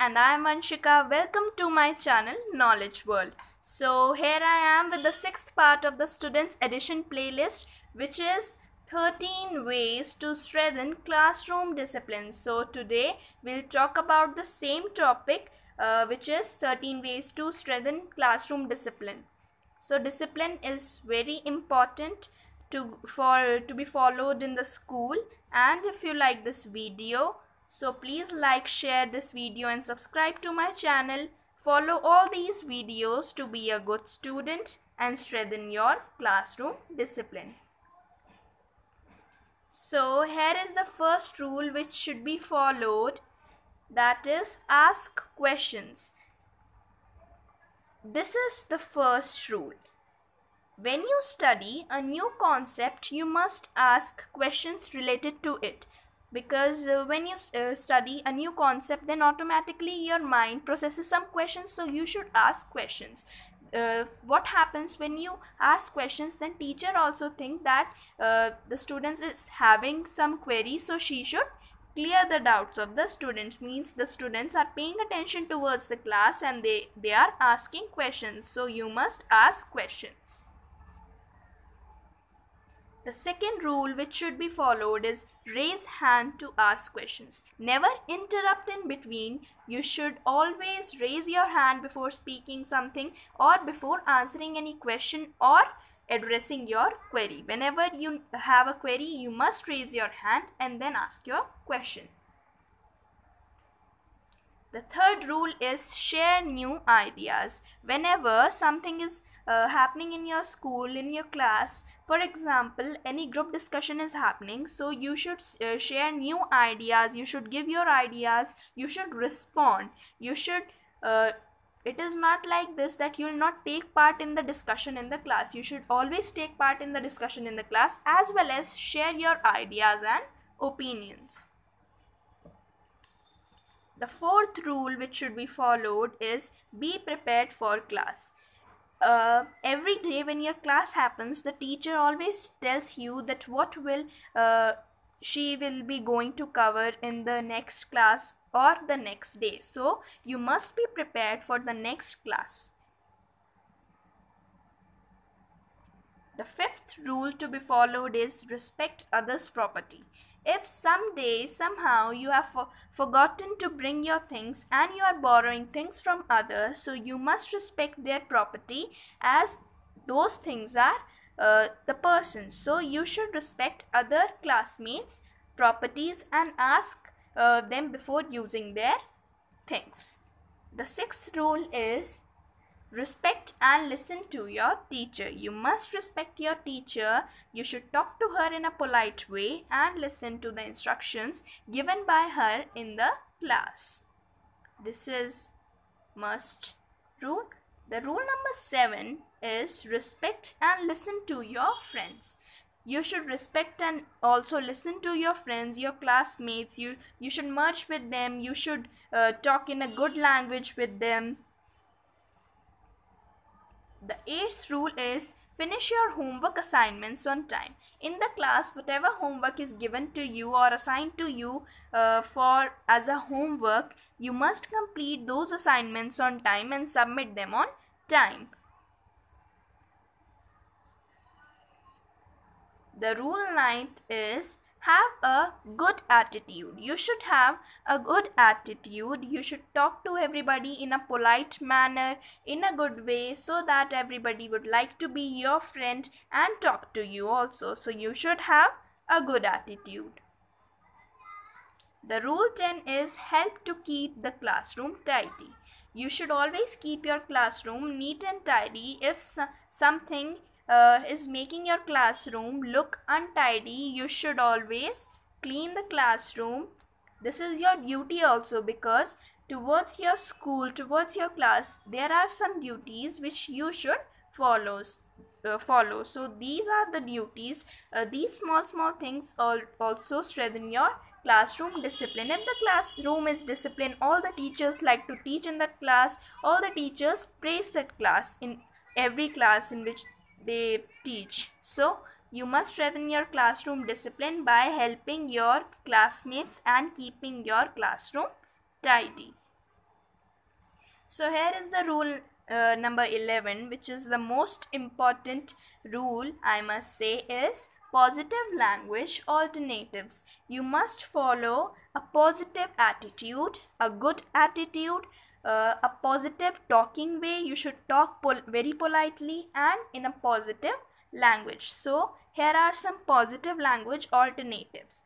and I am Anshika. Welcome to my channel Knowledge World. So here I am with the sixth part of the students edition playlist which is 13 ways to strengthen classroom discipline. So today we'll talk about the same topic uh, which is 13 ways to strengthen classroom discipline. So discipline is very important to for to be followed in the school and if you like this video so please like, share this video and subscribe to my channel. Follow all these videos to be a good student and strengthen your classroom discipline. So here is the first rule which should be followed that is ask questions. This is the first rule. When you study a new concept, you must ask questions related to it because uh, when you uh, study a new concept then automatically your mind processes some questions so you should ask questions uh, what happens when you ask questions then teacher also think that uh, the students is having some queries so she should clear the doubts of the students means the students are paying attention towards the class and they they are asking questions so you must ask questions the second rule which should be followed is raise hand to ask questions. Never interrupt in between. You should always raise your hand before speaking something or before answering any question or addressing your query. Whenever you have a query, you must raise your hand and then ask your question. The third rule is share new ideas. Whenever something is uh, happening in your school, in your class. For example, any group discussion is happening, so you should uh, share new ideas, you should give your ideas, you should respond, you should. Uh, it is not like this that you'll not take part in the discussion in the class. You should always take part in the discussion in the class as well as share your ideas and opinions. The fourth rule which should be followed is be prepared for class uh, every day when your class happens the teacher always tells you that what will uh, she will be going to cover in the next class or the next day so you must be prepared for the next class The fifth rule to be followed is respect others' property. If someday, somehow, you have for- forgotten to bring your things and you are borrowing things from others, so you must respect their property as those things are uh, the person. So you should respect other classmates' properties and ask uh, them before using their things. The sixth rule is respect and listen to your teacher you must respect your teacher you should talk to her in a polite way and listen to the instructions given by her in the class this is must rule the rule number 7 is respect and listen to your friends you should respect and also listen to your friends your classmates you you should merge with them you should uh, talk in a good language with them the eighth rule is finish your homework assignments on time. In the class, whatever homework is given to you or assigned to you uh, for as a homework, you must complete those assignments on time and submit them on time. The rule ninth is have a good attitude you should have a good attitude you should talk to everybody in a polite manner in a good way so that everybody would like to be your friend and talk to you also so you should have a good attitude the rule 10 is help to keep the classroom tidy you should always keep your classroom neat and tidy if something uh, is making your classroom look untidy you should always clean the classroom this is your duty also because towards your school towards your class there are some duties which you should follow uh, follow so these are the duties uh, these small small things all also strengthen your classroom discipline if the classroom is disciplined all the teachers like to teach in that class all the teachers praise that class in every class in which they teach. So, you must strengthen your classroom discipline by helping your classmates and keeping your classroom tidy. So, here is the rule uh, number 11, which is the most important rule I must say is positive language alternatives. You must follow a positive attitude, a good attitude, uh, a positive talking way you should talk pol very politely and in a positive language so here are some positive language alternatives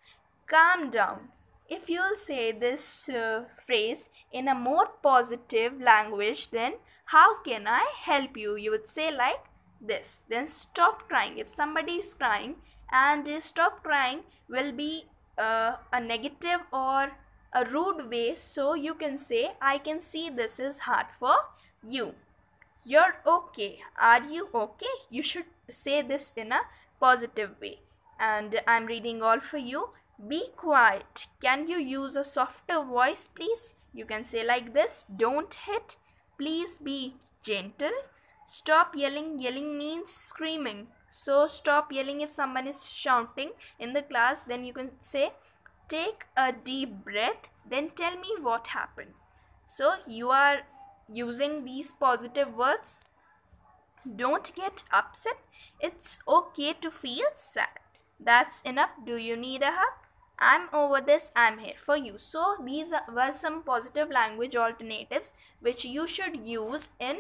calm down if you'll say this uh, phrase in a more positive language then how can i help you you would say like this then stop crying if somebody is crying and uh, stop crying will be uh, a negative or a rude way so you can say, I can see this is hard for you. You're okay. Are you okay? You should say this in a positive way. And I'm reading all for you. Be quiet. Can you use a softer voice, please? You can say like this Don't hit. Please be gentle. Stop yelling. Yelling means screaming. So stop yelling if someone is shouting in the class. Then you can say, take a deep breath, then tell me what happened. So you are using these positive words. Don't get upset. It's okay to feel sad. That's enough. Do you need a hug? I'm over this, I'm here for you. So, these were some positive language alternatives which you should use in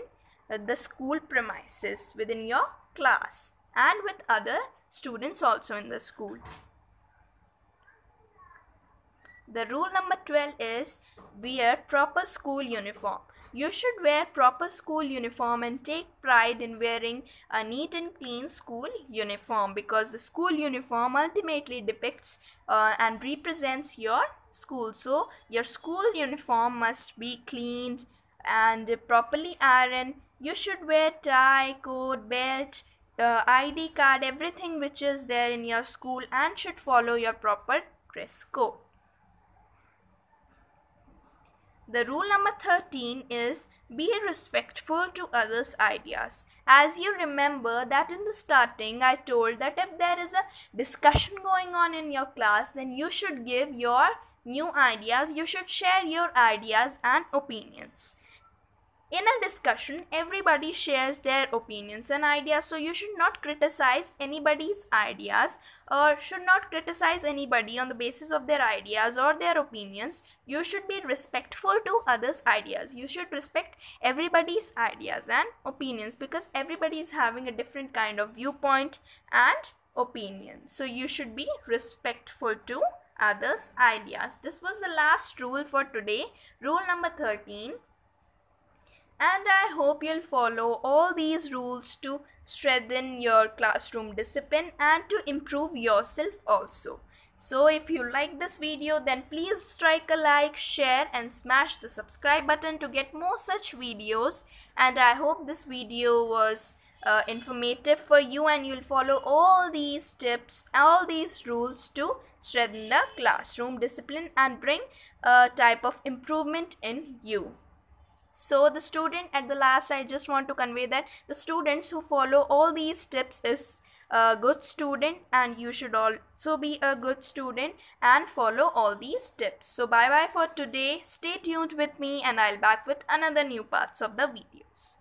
the school premises within your class and with other students also in the school. The rule number 12 is wear proper school uniform. You should wear proper school uniform and take pride in wearing a neat and clean school uniform because the school uniform ultimately depicts uh, and represents your school. So your school uniform must be cleaned and properly ironed. You should wear tie, coat, belt, uh, ID card, everything which is there in your school and should follow your proper dress code. The rule number 13 is be respectful to others' ideas. As you remember that in the starting I told that if there is a discussion going on in your class then you should give your new ideas, you should share your ideas and opinions. In a discussion, everybody shares their opinions and ideas, so you should not criticize anybody's ideas or should not criticize anybody on the basis of their ideas or their opinions. You should be respectful to others' ideas. You should respect everybody's ideas and opinions because everybody is having a different kind of viewpoint and opinion. So you should be respectful to others' ideas. This was the last rule for today. Rule number 13 and I hope you'll follow all these rules to strengthen your classroom discipline and to improve yourself also. So if you like this video then please strike a like, share and smash the subscribe button to get more such videos and I hope this video was uh, informative for you and you'll follow all these tips, all these rules to strengthen the classroom discipline and bring a type of improvement in you so the student at the last i just want to convey that the students who follow all these tips is a good student and you should also be a good student and follow all these tips so bye bye for today stay tuned with me and i'll back with another new parts of the videos